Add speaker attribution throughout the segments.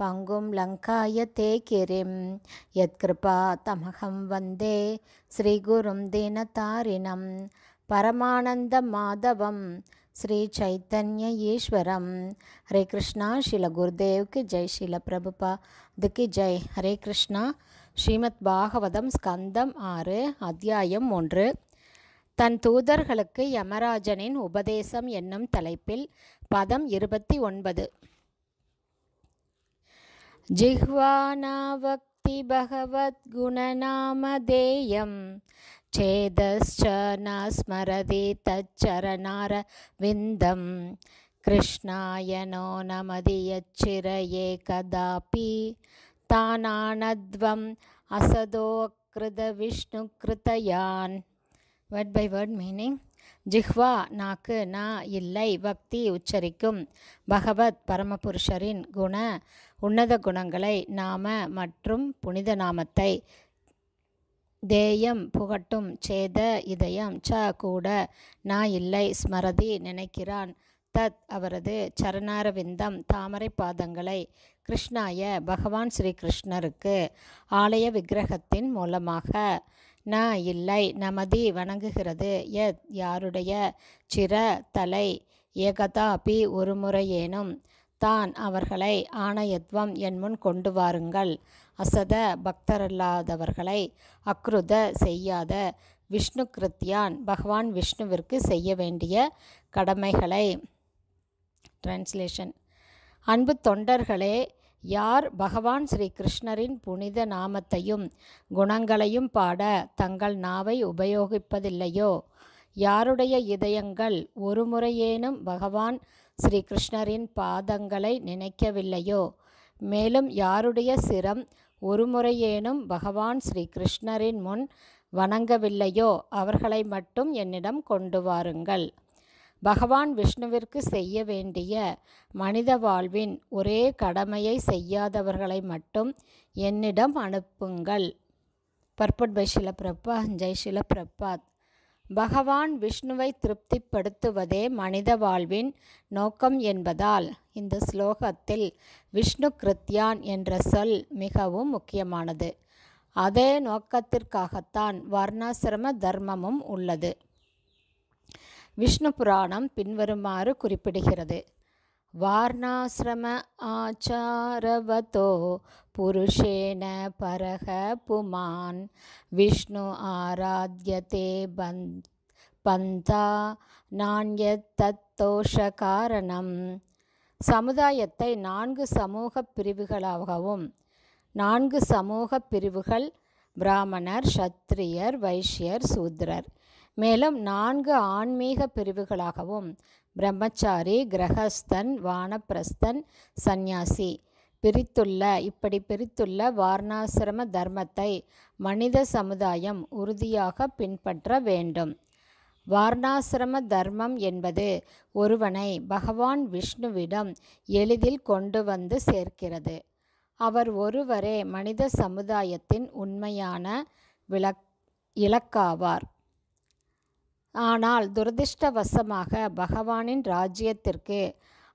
Speaker 1: பங்கும் லங்காய தே கிரிம் யத்கிருபா தமகம் வந்தே ஸ்ரீகுரும் தீனதாரிணம் பரமானந்த மாதவம் ஸ்ரீ சைத்தன்ய ஈஸ்வரம் ஹரே கிருஷ்ணா ஸ்ரீல குருதேவ்க்கு ஜெய் ஷீல பிரபுபா துக்கு ஜெய் ஹரே கிருஷ்ணா ஸ்ரீமத் பாகவதம் ஸ்கந்தம் ஆறு அத்தியாயம் ஒன்று தன் தூதர்களுக்கு யமராஜனின் உபதேசம் என்னும் தலைப்பில் பதம் இருபத்தி ஒன்பது जिह्वानाभक्ति भगवद्गुणनामध्येयं चेदश्च न स्मरति कृष्णाय नो न मीयच्चिरये कदापि तानानद्वम् असदोकृदविष्णुकृतयान् वर्ड् बै वर्ड् मीनिङ्ग् ஜிஹ்வா நாக்கு நா இல்லை பக்தி உச்சரிக்கும் பகவத் பரமபுருஷரின் குண உன்னத குணங்களை நாம மற்றும் புனித நாமத்தை தேயம் புகட்டும் சேத இதயம் ச கூட நா இல்லை ஸ்மரதி நினைக்கிறான் தத் அவரது சரணாரவிந்தம் தாமரை பாதங்களை கிருஷ்ணாய பகவான் ஸ்ரீ கிருஷ்ணருக்கு ஆலய விக்கிரகத்தின் மூலமாக நா இல்லை நமதி வணங்குகிறது எத் யாருடைய சிர தலை ஏகதாபி ஒருமுறையேனும் தான் அவர்களை ஆணையத்வம் முன் கொண்டு வாருங்கள் அசத பக்தரல்லாதவர்களை அக்ருத செய்யாத விஷ்ணு கிருத்தியான் பகவான் விஷ்ணுவிற்கு செய்ய வேண்டிய கடமைகளை டிரான்ஸ்லேஷன் அன்பு தொண்டர்களே யார் பகவான் ஸ்ரீ கிருஷ்ணரின் புனித நாமத்தையும் குணங்களையும் பாட தங்கள் நாவை உபயோகிப்பதில்லையோ யாருடைய இதயங்கள் ஒரு முறையேனும் பகவான் ஸ்ரீ கிருஷ்ணரின் பாதங்களை நினைக்கவில்லையோ மேலும் யாருடைய சிரம் ஒருமுறையேனும் பகவான் ஸ்ரீ கிருஷ்ணரின் முன் வணங்கவில்லையோ அவர்களை மட்டும் என்னிடம் கொண்டு வாருங்கள் பகவான் விஷ்ணுவிற்கு செய்ய வேண்டிய மனித வாழ்வின் ஒரே கடமையை செய்யாதவர்களை மட்டும் என்னிடம் அனுப்புங்கள் பர்பட் பை பிரபா ஜெய் பிரபாத் பகவான் விஷ்ணுவை திருப்திப்படுத்துவதே மனித வாழ்வின் நோக்கம் என்பதால் இந்த ஸ்லோகத்தில் விஷ்ணு கிருத்யான் என்ற சொல் மிகவும் முக்கியமானது அதே நோக்கத்திற்காகத்தான் வர்ணாசிரம தர்மமும் உள்ளது விஷ்ணு புராணம் பின்வருமாறு குறிப்பிடுகிறது வார்ணாசிரம ஆச்சாரவதோ புருஷேன பரக புமான் விஷ்ணு ஆராத்யதே பந்த் பந்தா தத்தோஷ காரணம் சமுதாயத்தை நான்கு சமூக பிரிவுகளாகவும் நான்கு சமூக பிரிவுகள் பிராமணர் சத்திரியர் வைஷ்யர் சூத்ரர் மேலும் நான்கு ஆன்மீக பிரிவுகளாகவும் பிரம்மச்சாரி கிரகஸ்தன் வானப்பிரஸ்தன் சந்நியாசி பிரித்துள்ள இப்படி பிரித்துள்ள வாரணாசிரம தர்மத்தை மனித சமுதாயம் உறுதியாக பின்பற்ற வேண்டும் வாரணாசிரம தர்மம் என்பது ஒருவனை பகவான் விஷ்ணுவிடம் எளிதில் கொண்டு வந்து சேர்க்கிறது அவர் ஒருவரே மனித சமுதாயத்தின் உண்மையான விளக் இலக்காவார் ஆனால் துரதிர்ஷ்டவசமாக பகவானின் ராஜ்யத்திற்கு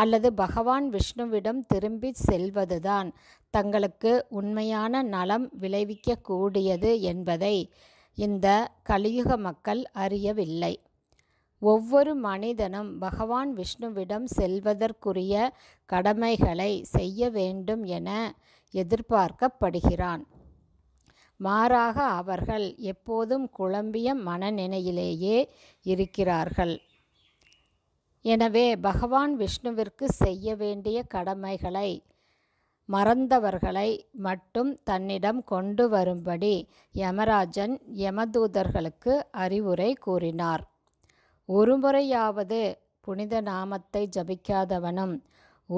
Speaker 1: அல்லது பகவான் விஷ்ணுவிடம் திரும்பி செல்வதுதான் தங்களுக்கு உண்மையான நலம் விளைவிக்கக்கூடியது என்பதை இந்த கலியுக மக்கள் அறியவில்லை ஒவ்வொரு மனிதனும் பகவான் விஷ்ணுவிடம் செல்வதற்குரிய கடமைகளை செய்ய வேண்டும் என எதிர்பார்க்கப்படுகிறான் மாறாக அவர்கள் எப்போதும் குழம்பிய மனநிலையிலேயே இருக்கிறார்கள் எனவே பகவான் விஷ்ணுவிற்கு செய்ய வேண்டிய கடமைகளை மறந்தவர்களை மட்டும் தன்னிடம் கொண்டு வரும்படி யமராஜன் யமதூதர்களுக்கு அறிவுரை கூறினார் ஒருமுறையாவது புனித நாமத்தை ஜபிக்காதவனும்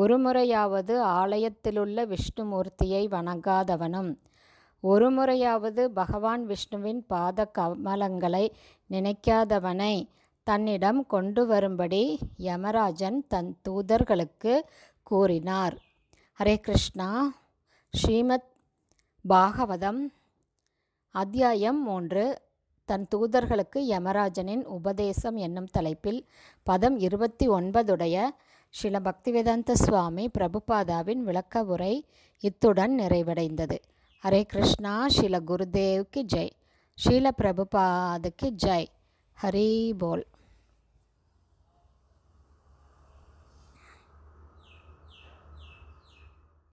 Speaker 1: ஒருமுறையாவது ஆலயத்திலுள்ள விஷ்ணுமூர்த்தியை வணங்காதவனும் ஒரு முறையாவது பகவான் விஷ்ணுவின் பாத கமலங்களை நினைக்காதவனை தன்னிடம் கொண்டு வரும்படி யமராஜன் தன் தூதர்களுக்கு கூறினார் ஹரே கிருஷ்ணா ஸ்ரீமத் பாகவதம் அத்தியாயம் மூன்று தன் தூதர்களுக்கு யமராஜனின் உபதேசம் என்னும் தலைப்பில் பதம் இருபத்தி ஒன்பதுடைய ஸ்ரீல பக்திவேதாந்த சுவாமி பிரபுபாதாவின் விளக்க உரை இத்துடன் நிறைவடைந்தது హరే కృష్ణ శిల గురుదేవ్కి జై శీల ప్రభుపాదకి జై హరి బోల్